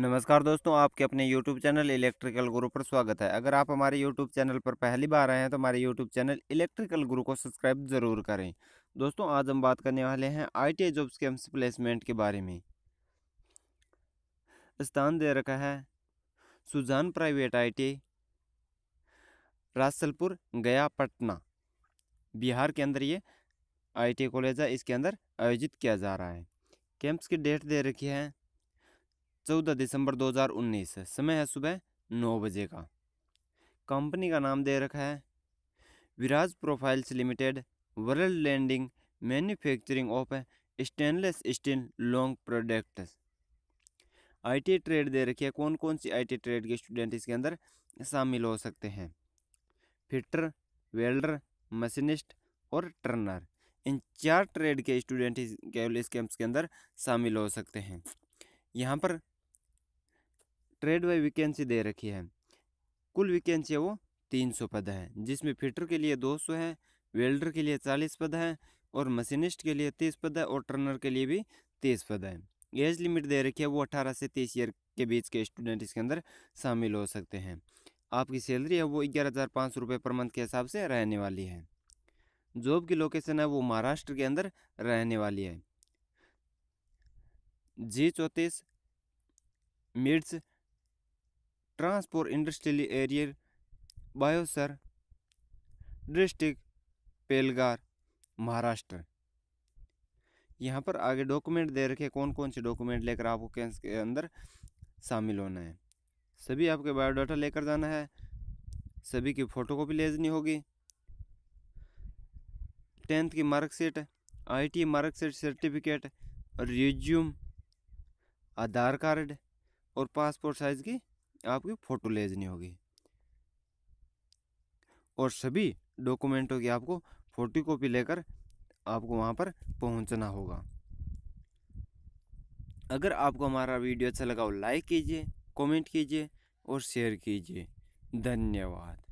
नमस्कार दोस्तों आपके अपने YouTube चैनल इलेक्ट्रिकल गुरु पर स्वागत है अगर आप हमारे YouTube चैनल पर पहली बार आए हैं तो हमारे YouTube चैनल इलेक्ट्रिकल गुरु को सब्सक्राइब ज़रूर करें दोस्तों आज हम बात करने वाले हैं आई टी जॉब्स के प्लेसमेंट के बारे में स्थान दे रखा है Sujan private I T Rasalpur Gaya Patna Bihar के अंदर ये आई कॉलेज है इसके अंदर आयोजित किया जा रहा है कैंप्स की डेट दे रखी है चौदह दिसंबर 2019 समय है सुबह नौ बजे का कंपनी का नाम दे रखा है Viraj profiles limited world leading manufacturing of stainless steel long products IT trade दे रखी है कौन कौन सी आईटी ट्रेड के स्टूडेंट इसके अंदर शामिल हो सकते हैं फिटर वेल्डर मशीनिस्ट और टर्नर इन चार ट्रेड के स्टूडेंट इस कैम्प्स के अंदर शामिल हो सकते हैं यहाँ पर ट्रेड वाई वैकेंसी दे रखी है कुल वैकेंसी है वो तीन सौ पद है जिसमें फिटर के लिए दो सौ है वेल्डर के लिए चालीस पद है और मशीनिस्ट के लिए तीस पद है और टर्नर के लिए भी तीस पद है एज लिमिट दे रखी है वो अठारह से तीस ईयर के बीच के स्टूडेंट इसके अंदर शामिल हो सकते हैं आपकी सैलरी है वो ग्यारह हज़ार पाँच सौ रुपये पर मंथ के हिसाब से रहने वाली है जॉब की लोकेशन है वो महाराष्ट्र के अंदर रहने वाली है जी चौंतीस मिर्च transport industrial area Boisar district Palghar Maharashtra यहाँ पर आगे डॉक्यूमेंट दे रखे कौन कौन से डॉक्यूमेंट लेकर आपको कैंस के अंदर शामिल होना है सभी आपके बायोडाटा लेकर जाना है सभी की फ़ोटोकॉपी लेनी होगी टेंथ की marksheet IT marksheet certificate resume Aadhaar card और पासपोर्ट साइज़ की आपकी फ़ोटो लेजनी होगी और सभी डॉक्यूमेंटों की आपको फोटो कॉपी लेकर आपको वहाँ पर पहुँचना होगा अगर आपको हमारा वीडियो अच्छा लगा हो लाइक कीजिए कमेंट कीजिए और शेयर कीजिए धन्यवाद